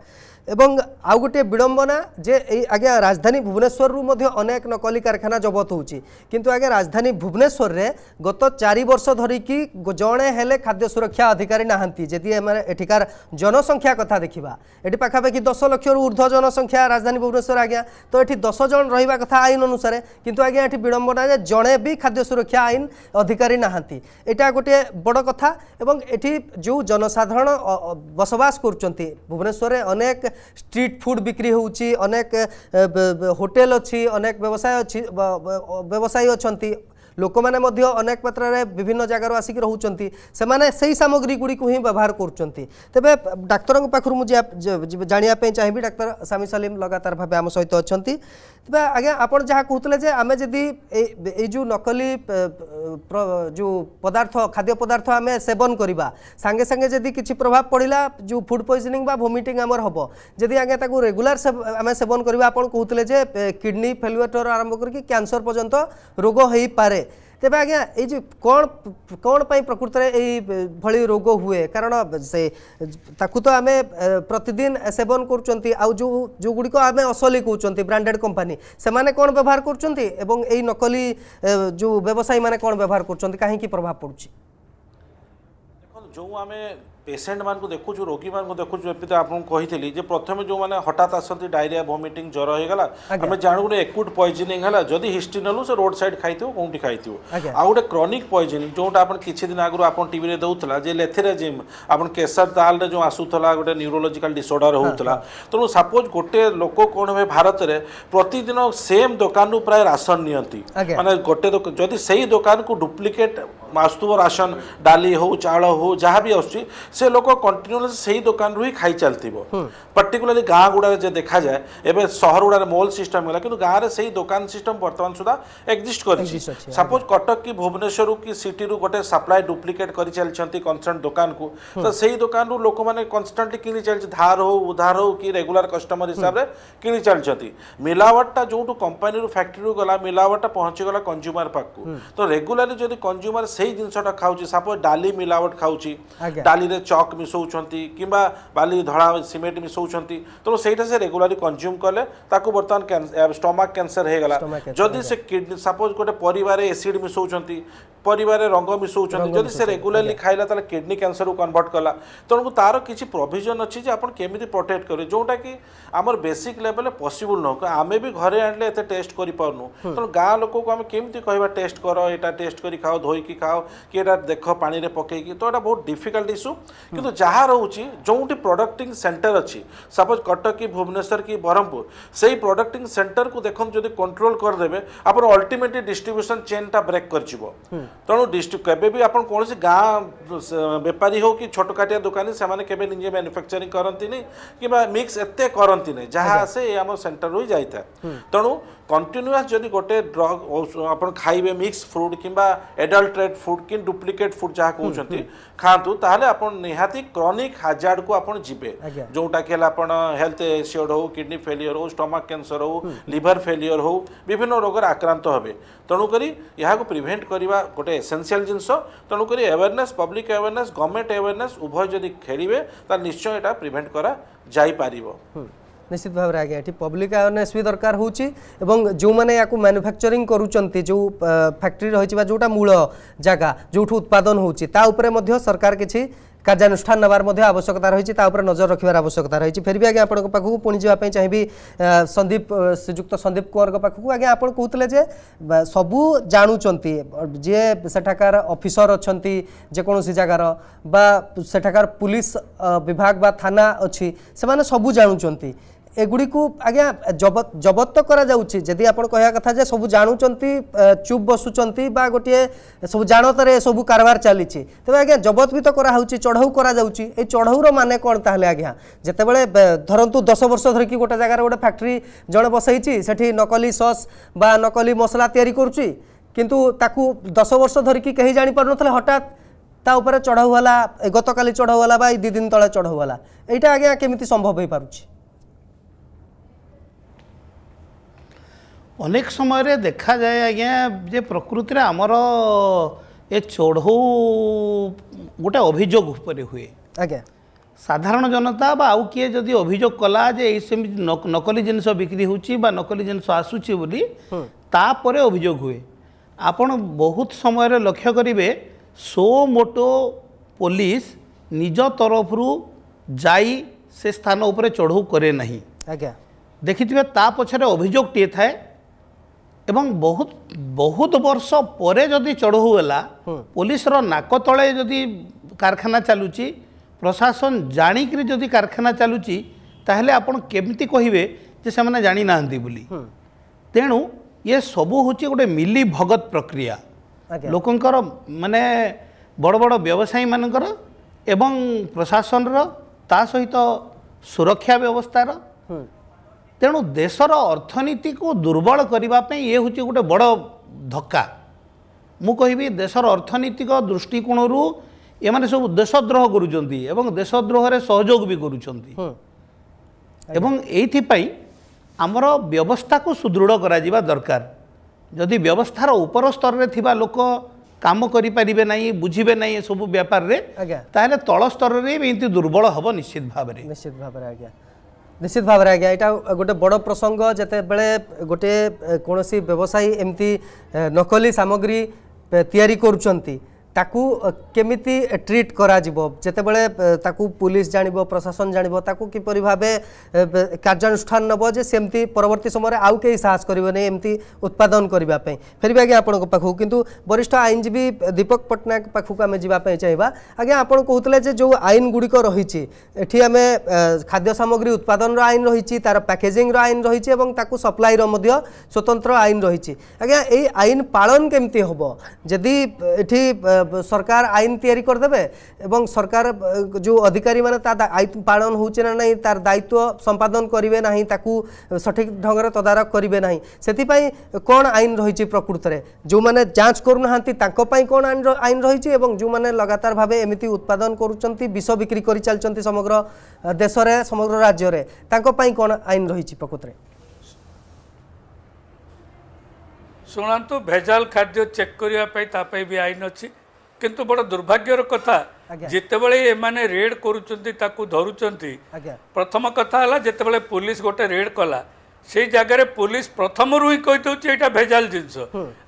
এবং আউ গোটিয়ে বিড়ম্বনা যে এই আজ্ঞা রাজধানী ভুবনেশ্বরু মধ্যে অনেক নকলি কারখানা জবত হচ্ছে কিন্তু আজ্ঞা রাজধানী ভুবনেশ্বরের গত চারি বর্ষ ধরিকি জনে হলে খাদ্য সুরক্ষা অধিকারী না যদি আমার এঠিকার জনসংখ্যা কথা দেখা এটি পাখাপাখি দশ লক্ষর ঊর্ধ্ব জনসংখ্যা রাজধানী ভুবনেশ্বর আজ্ঞা তো এটি দশ জন রহবা কথা আইন অনুসারে কিন্তু আজ্ঞা এটি বিড়ম্বনা যে জনে বি খাদ্য সুরক্ষা আইন অধিকারী না এটা গোটিয়ে বড় কথা এবং এটি যে জনসাধারণ বসবাস করছেন ভুবনেশ্বরের অনেক स्ट्रीट फुड बिक्री होनेक होटेल अच्छी अनेक व्यवसाय अच्छी व्यवसायी अच्छा ଲୋକମାନେ ମଧ୍ୟ ଅନେକ ମାତ୍ରାରେ ବିଭିନ୍ନ ଜାଗାରୁ ଆସିକି ରହୁଛନ୍ତି ସେମାନେ ସେହି ସାମଗ୍ରୀ ଗୁଡ଼ିକୁ ହିଁ ବ୍ୟବହାର କରୁଛନ୍ତି ତେବେ ଡାକ୍ତରଙ୍କ ପାଖରୁ ମୁଁ ଜାଣିବା ପାଇଁ ଚାହିଁବି ଡାକ୍ତର ସାମି ସଲିମ୍ ଲଗାତାର ଭାବେ ଆମ ସହିତ ଅଛନ୍ତି ତେବେ ଆଜ୍ଞା ଆପଣ ଯାହା କହୁଥିଲେ ଯେ ଆମେ ଯଦି ଏଇ ଯେଉଁ ନକଲି ଯେଉଁ ପଦାର୍ଥ ଖାଦ୍ୟ ପଦାର୍ଥ ଆମେ ସେବନ କରିବା ସାଙ୍ଗେ ସାଙ୍ଗେ ଯଦି କିଛି ପ୍ରଭାବ ପଡ଼ିଲା ଯେଉଁ ଫୁଡ଼୍ ପଏଜନିଂ ବା ଭୋମିଟିଂ ଆମର ହେବ ଯଦି ଆଜ୍ଞା ତାକୁ ରେଗୁଲାର ଆମେ ସେବନ କରିବା ଆପଣ କହୁଥିଲେ ଯେ କିଡ଼ନୀ ଫେଲୁଅରଠାରୁ ଆରମ୍ଭ କରିକି କ୍ୟାନ୍ସର ପର୍ଯ୍ୟନ୍ତ ରୋଗ ହୋଇପାରେ ତେବେ ଆଜ୍ଞା ଏଇ ଯେଉଁ କ'ଣ କ'ଣ ପାଇଁ ପ୍ରକୃତରେ ଏଇ ଭଳି ରୋଗ ହୁଏ କାରଣ ସେ ତାକୁ ତ ଆମେ ପ୍ରତିଦିନ ସେବନ କରୁଛନ୍ତି ଆଉ ଯେଉଁ ଯେଉଁଗୁଡ଼ିକ ଆମେ ଅସଲି କହୁଛନ୍ତି ବ୍ରାଣ୍ଡେଡ଼ କମ୍ପାନୀ ସେମାନେ କ'ଣ ବ୍ୟବହାର କରୁଛନ୍ତି ଏବଂ ଏଇ ନକଲି ଯେଉଁ ବ୍ୟବସାୟୀମାନେ କ'ଣ ବ୍ୟବହାର କରୁଛନ୍ତି କାହିଁକି ପ୍ରଭାବ ପଡ଼ୁଛି जो आम पेसेंट मानक देखु रोगी मानक देखु तो आपको कही प्रथम जो मैंने हठात आसती डायरिया भोमिटिंग ज्वर होगा आम जानू गोटे एकुट पयजनिंग है जदि हिस्ट्री नलु से रोड सैड खाई कौटी खाई आउ गए क्रनिक पयजनिंग जो किसी दिन आगुरी आप टीवी दूसरा लेथेरेजिम आप केसर ताल जो आसूला हाँ, हाँ। गोटे न्यूरोलोजिकाल डिसअर्डर होता तेणु सपोज गोटे लोक कौन हुए भारत में प्रतिदिन सेम दोकान प्राय राशन नि मैंने गोटे जदि से ही दोकान को डुप्लिकेट आसुव राशन डाली हो चाउल हो ଯାହା ବି ଆସୁଛି ସେ ଲୋକ କଣ୍ଟିନ୍ୟୁଅସ୍ ସେଇ ଦୋକାନରୁ ହିଁ ଖାଇ ଚାଲିଥିବ ପର୍ଟିକୁଲାରଲି ଗାଁ ଗୁଡ଼ାରେ ଯେ ଦେଖାଯାଏ ଏବେ ସହର ଗୁଡ଼ାରେ ମୋଲ୍ ସିଷ୍ଟମ୍ ହେଲା କିନ୍ତୁ ଗାଁରେ ସେଇ ଦୋକାନ ସିଷ୍ଟମ୍ ବର୍ତ୍ତମାନ ସୁଦ୍ଧା ଏକ୍ଜିଷ୍ଟ କରିଛି ସପୋଜ୍ କଟକ କି ଭୁବନେଶ୍ୱରରୁ କି ସିଟିରୁ ଗୋଟେ ସପ୍ଲାଏ ଡୁପ୍ଲିକେଟ୍ କରିଚାଲିଛନ୍ତି କନସର୍ଣ୍ଟ ଦୋକାନକୁ ତ ସେଇ ଦୋକାନରୁ ଲୋକମାନେ କନଷ୍ଟାଣ୍ଟଲି କିଣି ଚାଲିଛି ଧାର ହଉ ଉଧାର ହଉ କି ରେଗୁଲାର କଷ୍ଟମର ହିସାବରେ କିଣି ଚାଲିଛନ୍ତି ମିଲାୱାଟଟା ଯେଉଁଠୁ କମ୍ପାନୀରୁ ଫ୍ୟାକ୍ଟ୍ରିରୁ ଗଲା ମିଲାୱାଟଟା ପହଞ୍ଚିଗଲା କଞ୍ଜ୍ୟୁମର ପାଖକୁ ତ ରେଗୁଲାରଲି ଯଦି କଞ୍ଜ୍ୟୁମର ସେଇ ଜିନିଷଟା ଖାଉଛି ସପୋଜ୍ ଡାଲି ମିଲାୱାଟ ଖାଉଛି ହେଉଛି ଡାଲିରେ ଚକ୍ ମିଶାଉଛନ୍ତି କିମ୍ବା ବାଲି ଧଳା ସିମେଣ୍ଟ ମିଶାଉଛନ୍ତି ତେଣୁ ସେଇଟା ସେ ରେଗୁଲାରଲି କନଜ୍ୟୁମ୍ କଲେ ତାକୁ ବର୍ତ୍ତମାନ ଷ୍ଟମାକ୍ କ୍ୟାନ୍ସର ହେଇଗଲା ଯଦି ସେ କିଡ଼ନୀ ସପୋଜ୍ ଗୋଟେ ପରିବାରେ ଏସିଡ଼୍ ମିଶାଉଛନ୍ତି ପରିବାରେ ରଙ୍ଗ ମିଶାଉଛନ୍ତି ଯଦି ସେ ରେଗୁଲାରଲି ଖାଇଲା ତାହେଲେ କିଡ଼ନୀ କ୍ୟାନ୍ସରକୁ କନଭର୍ଟ କଲା ତେଣୁ ତାର କିଛି ପ୍ରୋଭିଜନ୍ ଅଛି ଯେ ଆପଣ କେମିତି ପ୍ରୋଟେକ୍ଟ କରିବେ ଯେଉଁଟାକି ଆମର ବେସିକ୍ ଲେଭେଲ୍ରେ ପସିବୁଲ୍ ନୁହଁ ଆମେ ବି ଘରେ ଆଣିଲେ ଏତେ ଟେଷ୍ଟ କରିପାରୁନୁ ତେଣୁ ଗାଁ ଲୋକକୁ ଆମେ କେମିତି କହିବା ଟେଷ୍ଟ କର ଏଇଟା ଟେଷ୍ଟ କରି ଖାଅ ଧୋଇକି ଖାଅ କି ଏଇଟା ଦେଖ ପାଣିରେ ପକେଇକି ତ ଏଇଟା ବହୁତ ଡିଫିକଲ୍ଟ ଇସ୍ୟୁ କିନ୍ତୁ ଯାହା ରହୁଛି ଯେଉଁଠି ପ୍ରଡକ୍ଟିଂ ସେଣ୍ଟର ଅଛି ସପୋଜ୍ କଟକ କି ଭୁବନେଶ୍ୱର କି ବ୍ରହ୍ମପୁର ସେଇ ପ୍ରଡକ୍ଟିଂ ସେଣ୍ଟରକୁ ଦେଖନ୍ତୁ ଯଦି କଣ୍ଟ୍ରୋଲ କରିଦେବେ ଆପଣ ଅଲ୍ଟିମେଟଲି ଡିଷ୍ଟ୍ରିବ୍ୟୁସନ୍ ଚେନ୍ଟା ବ୍ରେକ୍ କରିଯିବ ତେଣୁ କେବେ ବି ଆପଣ କୌଣସି ଗାଁ ବେପାରୀ ହେଉ କି ଛୋଟକାଟିଆ ଦୋକାନୀ ସେମାନେ କେବେ ନିଜେ ମ୍ୟାନୁଫ୍ୟାକ୍ଚରିଂ କରନ୍ତିନି କିମ୍ବା ମିକ୍ସ ଏତେ କରନ୍ତିନି ଯାହା ଆସେ ଆମ ସେଣ୍ଟରରୁ ହିଁ ଯାଇଥାଏ ତେଣୁ কন্টিনিউয়াস যদি গোটে ড্রগ আপনার খাইবে মিক্স ফুড কিংবা এডল্টরেট ফুড কি ডুপ্লিকেট ফুড যা কৌন খাঁতু তাহলে আপনার নিহাতি ক্রনিক হাজার্ড কু আপনার যাবে যেটা কি হল আপনার হেলথ এসিওর হো কিডনি ফেলিওর হো স্টমাক ক্যান্সর হো লিভর ফেলিওর হো বিভিন্ন রোগের আক্রান্ত হবে তেণুকরি এখন প্রিভেন্ট করা গোটে এসেনসিয়াল জিনিস তেণুকরি awareness public awareness government awareness উভয় যদি খেলবে তাহলে নিশ্চয় এটা প্রিভেন্ট করা যাইপার নিশ্চিত ভাবে আজ্ঞা এটি পব্লিক আওয়ারনেস বি দরকার হচ্ছে এবং যে ইয়াকু ম্যানুফ্যাকচরিং করছেন যে ফ্যাক্টরি রয়েছে বা যেটা মূল জায়গা যেটু উৎপাদন হচ্ছে তা উপরে সরকার কিছু କାର୍ଯ୍ୟାନୁଷ୍ଠାନ ନେବାର ମଧ୍ୟ ଆବଶ୍ୟକତା ରହିଛି ତା ଉପରେ ନଜର ରଖିବାର ଆବଶ୍ୟକତା ରହିଛି ଫେରିବି ଆଜ୍ଞା ଆପଣଙ୍କ ପାଖକୁ ପୁଣି ଯିବା ପାଇଁ ଚାହିଁବି ସନ୍ଦୀପ ଶ୍ରୀଯୁକ୍ତ ସନ୍ଦୀପ କୁମାରଙ୍କ ପାଖକୁ ଆଜ୍ଞା ଆପଣ କହୁଥିଲେ ଯେ ସବୁ ଜାଣୁଛନ୍ତି ଯିଏ ସେଠାକାର ଅଫିସର ଅଛନ୍ତି ଯେକୌଣସି ଜାଗାର ବା ସେଠାକାର ପୁଲିସ ବିଭାଗ ବା ଥାନା ଅଛି ସେମାନେ ସବୁ ଜାଣୁଛନ୍ତି এগুড়িকু আজ্ঞা জবত করা যাচ্ছে যদি আপনার কহা কথা যে সবু জাণুচার চুপ বসুচার বা গোটিয়ে সবু জাণতার এসব কারবার চালছে তবে আজ্ঞা জবত বি তো করা হচ্ছে চড়াউ করা যাচ্ছে এই চড়াউর মানে কম তাহলে আজ্ঞা যেতবে ধরতু দশ বর্ষ ধরিকি গোটে জায়গার গোটে ফ্যাক্টরি জনে বসাইছি সেটি নকলি সস বা নকলি মশলা তৈরি করছি কিন্তু তাকে দশ বর্ষ ধরিকি কে জাঁপার হঠাৎ তা উপরে চড়াউ হলা গতকালি চড়াউ হলা বা এই দুই দিন তলে চড়াউ হলা এইটা আজ্ঞা কেমিতি সম্ভব হয়ে পারুছি ଅନେକ ସମୟରେ ଦେଖାଯାଏ ଆଜ୍ଞା ଯେ ପ୍ରକୃତିରେ ଆମର ଏ ଚଢ଼ଉ ଗୋଟେ ଅଭିଯୋଗ ଉପରେ ହୁଏ ଆଜ୍ଞା ସାଧାରଣ ଜନତା ବା ଆଉ କିଏ ଯଦି ଅଭିଯୋଗ କଲା ଯେ ଏଇ ସେମିତି ନକଲି ଜିନିଷ ବିକ୍ରି ହେଉଛି ବା ନକଲି ଜିନିଷ ଆସୁଛି ବୋଲି ତାପରେ ଅଭିଯୋଗ ହୁଏ ଆପଣ ବହୁତ ସମୟରେ ଲକ୍ଷ୍ୟ କରିବେ ସୋ ମୋଟୋ ପୋଲିସ ନିଜ ତରଫରୁ ଯାଇ ସେ ସ୍ଥାନ ଉପରେ ଚଢ଼ଉ କରେ ନାହିଁ ଆଜ୍ଞା ଦେଖିଥିବେ ତା ପଛରେ ଅଭିଯୋଗଟିଏ ଥାଏ এবং বহুত বহুত বর্ষ পরে যদি চড়াও হলা পুলিশর নাক তলে যদি কারখানা চালুচি প্রশাসন জাণিকি যদি কারখানা চালুচি তাহলে আপনার কেমিতি কহবে যে সে জাঁ না বলে তেণু ইয়ে সবু হচ্ছে গোটে মিলি ভগত প্রক্রিয়া লোকঙ্কর মানে বড় বড় ব্যবসায়ী মানকর এবং প্রশাসনর তা সহিত সুরক্ষা ব্যবস্থার ତେଣୁ ଦେଶର ଅର୍ଥନୀତିକୁ ଦୁର୍ବଳ କରିବା ପାଇଁ ଇଏ ହେଉଛି ଗୋଟେ ବଡ଼ ଧକ୍କା ମୁଁ କହିବି ଦେଶର ଅର୍ଥନୀତିକ ଦୃଷ୍ଟିକୋଣରୁ ଏମାନେ ସବୁ ଦେଶଦ୍ରୋହ କରୁଛନ୍ତି ଏବଂ ଦେଶଦ୍ରୋହରେ ସହଯୋଗ ବି କରୁଛନ୍ତି ଏବଂ ଏଇଥିପାଇଁ ଆମର ବ୍ୟବସ୍ଥାକୁ ସୁଦୃଢ଼ କରାଯିବା ଦରକାର ଯଦି ବ୍ୟବସ୍ଥାର ଉପର ସ୍ତରରେ ଥିବା ଲୋକ କାମ କରିପାରିବେ ନାହିଁ ବୁଝିବେ ନାହିଁ ଏସବୁ ବ୍ୟାପାରରେ ଆଜ୍ଞା ତାହେଲେ ତଳ ସ୍ତରରେ ଏମିତି ଦୁର୍ବଳ ହେବ ନିଶ୍ଚିତ ଭାବରେ ନିଶ୍ଚିତ ଭାବରେ ଆଜ୍ଞା নিশ্চিত ভাবে আজ্ঞা এটা গোটে বড় প্রসঙ্গ যেতবে গোটে কোণী ব্যবসায়ী এমতি নকলি সামগ্রী তৈরি করছেন ତାକୁ କେମିତି ଟ୍ରିଟ୍ କରାଯିବ ଯେତେବେଳେ ତାକୁ ପୁଲିସ୍ ଜାଣିବ ପ୍ରଶାସନ ଜାଣିବ ତାକୁ କିପରି ଭାବେ କାର୍ଯ୍ୟାନୁଷ୍ଠାନ ନେବ ଯେ ସେମିତି ପରବର୍ତ୍ତୀ ସମୟରେ ଆଉ କେହି ସାହସ କରିବନି ଏମିତି ଉତ୍ପାଦନ କରିବା ପାଇଁ ଫେରିବି ଆଜ୍ଞା ଆପଣଙ୍କ ପାଖକୁ କିନ୍ତୁ ବରିଷ୍ଠ ଆଇନଜୀବୀ ଦୀପକ ପଟ୍ଟନାୟକ ପାଖକୁ ଆମେ ଯିବା ପାଇଁ ଚାହିଁବା ଆଜ୍ଞା ଆପଣ କହୁଥିଲେ ଯେ ଯେଉଁ ଆଇନ ଗୁଡ଼ିକ ରହିଛି ଏଠି ଆମେ ଖାଦ୍ୟ ସାମଗ୍ରୀ ଉତ୍ପାଦନର ଆଇନ ରହିଛି ତାର ପ୍ୟାକେଜିଂର ଆଇନ ରହିଛି ଏବଂ ତାକୁ ସପ୍ଲାଇର ମଧ୍ୟ ସ୍ୱତନ୍ତ୍ର ଆଇନ ରହିଛି ଆଜ୍ଞା ଏଇ ଆଇନ ପାଳନ କେମିତି ହେବ ଯଦି ଏଠି সরকার আইন তৈরি করে দেবে এবং সরকার যে অধিকারী মানে তা আইন পালন হচ্ছে না নাই তার দায়িত্ব সম্পাদন করবে না তাকে সঠিক ঢঙ্গের তদারখ করবে না সেপাই কোণ আইন রয়েছে প্রকৃতরে যে যাঞ্চ করু না তাঁপাই কোণ আইন রয়েছে এবং যে লগাতার ভাবে এমিতি উৎপাদন করছেন বিষ বিক্রি করে চালছেন সমগ্র দেশের সমগ্র রাজ্যের তাঁপাই কোণ আইন রয়েছে প্রকৃতরে ଶୁଣନ୍ତୁ ভেজাল খাদ্য চেক করা তাপাই ତା ପାଇଁ ବି କିନ୍ତୁ ବଡ଼ ଦୁର୍ଭାଗ୍ୟର କଥା ଯେତେବେଳେ ଏମାନେ ରେଡ୍ କରୁଛନ୍ତି ତାକୁ ଧରୁଛନ୍ତି ପ୍ରଥମ କଥା ହେଲା ଯେତେବେଳେ ପୋଲିସ ଗୋଟେ ରେଡ୍ କଲା ସେଇ ଜାଗାରେ ପୋଲିସ ପ୍ରଥମରୁ ହିଁ କହିଦେଉଛି ଏଇଟା ଭେଜାଲ ଜିନିଷ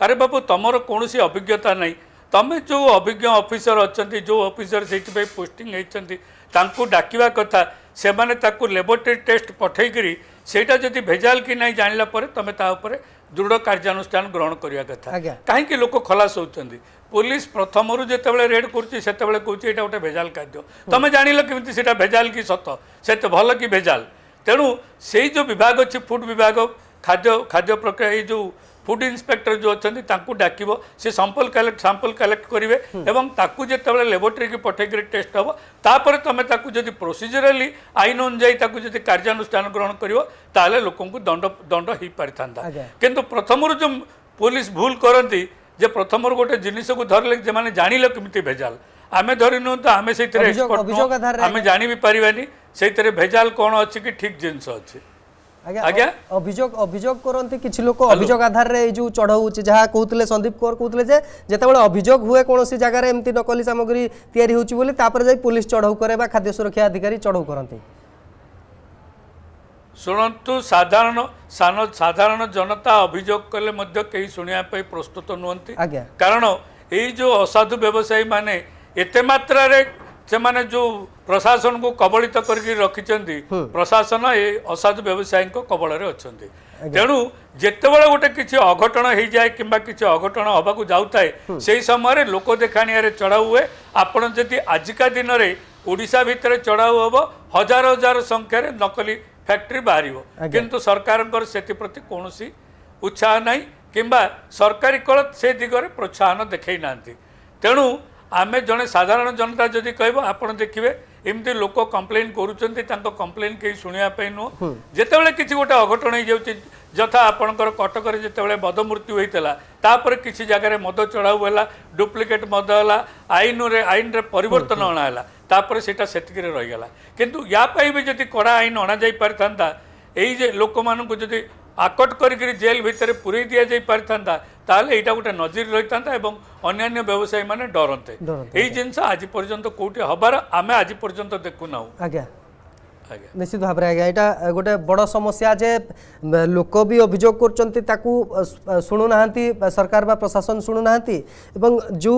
ଆରେ ବାବୁ ତମର କୌଣସି ଅଭିଜ୍ଞତା ନାହିଁ ତମେ ଯେଉଁ ଅଭିଜ୍ଞ ଅଫିସର ଅଛନ୍ତି ଯେଉଁ ଅଫିସର ସେଇଥିପାଇଁ ପୋଷ୍ଟିଂ ହେଇଛନ୍ତି ତାଙ୍କୁ ଡାକିବା କଥା ସେମାନେ ତାକୁ ଲେବୋରେଟୋରୀ ଟେଷ୍ଟ ପଠେଇକିରି ସେଇଟା ଯଦି ଭେଜାଲ କି ନାହିଁ ଜାଣିଲା ପରେ ତମେ ତା ଉପରେ ଦୃଢ଼ କାର୍ଯ୍ୟାନୁଷ୍ଠାନ ଗ୍ରହଣ କରିବା କଥା କାହିଁକି ଲୋକ ଖଲାସ ହେଉଛନ୍ତି ପୋଲିସ ପ୍ରଥମରୁ ଯେତେବେଳେ ରେଡ୍ କରୁଛି ସେତେବେଳେ କହୁଛି ଏଇଟା ଗୋଟେ ଭେଜାଲ କାର୍ଯ୍ୟ ତମେ ଜାଣିଲ କେମିତି ସେଇଟା ଭେଜାଲ କି ସତ ସେତେ ଭଲ କି ଭେଜାଲ ତେଣୁ ସେଇ ଯେଉଁ ବିଭାଗ ଅଛି ଫୁଡ୍ ବିଭାଗ ଖାଦ୍ୟ ଖାଦ୍ୟ ପ୍ରକ୍ରିୟା ଏଇ ଯେଉଁ ফুড ইন্সপেক্টর যে অনেক তাঁকু ডাকিব সে স্যাম্পল কালেক্ট স্যাম্পল কালেক্ট করবে এবং তাকে যেতবে ল্যাবরেটরি পঠাইকি টেস্ট হব তাপরে তুমি তাকে যদি প্রোসিজরালি আইন অনুযায়ী তাকে যদি কার্যানুষ্ঠান গ্রহণ করব তাহলে লোক দণ্ড দণ্ড হয়ে পারি কিন্তু প্রথমর যে পুলিশ ভুল করতে যে প্রথমর গোটে জিনিস ধরলে যে জাঁল কমিটি ভেজাল আমি ধরি নুহ তো আমি সেইথিরে আমি জাঁবি পারিবানি সেইথিরে ভেজাল কোণ অ ঠিক জিনিস অ আজ্ঞা অভিযোগ অভিযোগ করতে কিছু লোক অভিযোগ আধারে এই যে চড়াও হচ্ছে যা কুলে সন্দীপ কৌর কুলে যে যেতবে অভিযোগ হুয়ে কোণী জায়গায় এমতি নকলি সামগ্রী তৈরি হচ্ছে বলে তাপরে যাই পুলিশ চড়াও করে বা খাদ্য সুরক্ষা আধিকারী চড়াও করতে ଶୁଣନ୍ତୁ ସାଧାରଣ ସାଧାରଣ ଜନତା ଅଭିଯୋଗ କଲେ ମଧ୍ୟ କେହି ଶୁଣିବା ପାଇଁ ପ୍ରସ୍ତୁତ ନୁହନ୍ତି କାରଣ ଏଇ ଯେଉଁ ଅସାଧୁ ବ୍ୟବସାୟୀମାନେ ଏତେ ମାତ୍ରାରେ ସେମାନେ ଯେଉଁ ପ୍ରଶାସନକୁ କବଳିତ କରିକି ରଖିଛନ୍ତି ପ୍ରଶାସନ ଏ ଅସାଧୁ ବ୍ୟବସାୟୀଙ୍କ କବଳରେ ଅଛନ୍ତି ତେଣୁ ଯେତେବେଳେ ଗୋଟେ କିଛି ଅଘଟଣ ହେଇଯାଏ କିମ୍ବା କିଛି ଅଘଟଣ ହେବାକୁ ଯାଉଥାଏ ସେହି ସମୟରେ ଲୋକ ଦେଖାଣିଆରେ ଚଢ଼ାଉ ହୁଏ ଆପଣ ଯଦି ଆଜିକା ଦିନରେ ଓଡ଼ିଶା ଭିତରେ ଚଢ଼ାଉ ହେବ ହଜାର ହଜାର ସଂଖ୍ୟାରେ ନକଲି ଫ୍ୟାକ୍ଟ୍ରି ବାହାରିବ କିନ୍ତୁ ସରକାରଙ୍କର ସେଥିପ୍ରତି କୌଣସି ଉତ୍ସାହ ନାହିଁ କିମ୍ବା ସରକାରୀ କଳ ସେ ଦିଗରେ ପ୍ରୋତ୍ସାହନ ଦେଖାଇ ନାହାନ୍ତି ତେଣୁ ଆମେ ଜଣେ ସାଧାରଣ ଜନତା ଯଦି କହିବ ଆପଣ ଦେଖିବେ ଏମିତି ଲୋକ କମ୍ପ୍ଲେନ୍ କରୁଛନ୍ତି ତାଙ୍କ କମ୍ପ୍ଲେନ୍ କେହି ଶୁଣିବା ପାଇଁ ନୁହଁ ଯେତେବେଳେ କିଛି ଗୋଟେ ଅଘଟଣ ହେଇଯାଉଛି ଯଥା ଆପଣଙ୍କର କଟକରେ ଯେତେବେଳେ ମଦ ମୃତ୍ୟୁ ହୋଇଥିଲା ତାପରେ କିଛି ଜାଗାରେ ମଦ ଚଢ଼ାଉ ହେଲା ଡୁପ୍ଲିକେଟ୍ ମଦ ହେଲା ଆଇନରେ ଆଇନରେ ପରିବର୍ତ୍ତନ ଅଣା ହେଲା ତାପରେ ସେଇଟା ସେତିକିରେ ରହିଗଲା କିନ୍ତୁ ୟା ପାଇଁ ବି ଯଦି କଡ଼ା ଆଇନ ଅଣାଯାଇ ପାରିଥାନ୍ତା ଏଇ ଯେ ଲୋକମାନଙ୍କୁ ଯଦି আকট করি জেল ভিতরে পুরাই দিয়া যাই পারিথান্তা তাহলে এইটা গোটে নজির রইথান্তা এবং অন্যান্য ব্যবসায়ী মানে ডরন্তে এই জিনিস আজ পর্যন্ত কোটি হবার আমি আজ পর্যন্ত দেখু না আজ্ঞা নিশ্চিত ভাবে আজ্ঞা এটা গোটে বড় সমস্যা যে লোক বি অভিযোগ করছেন তাকে শুণু না সরকার বা প্রশাসন শুণু না এবং যে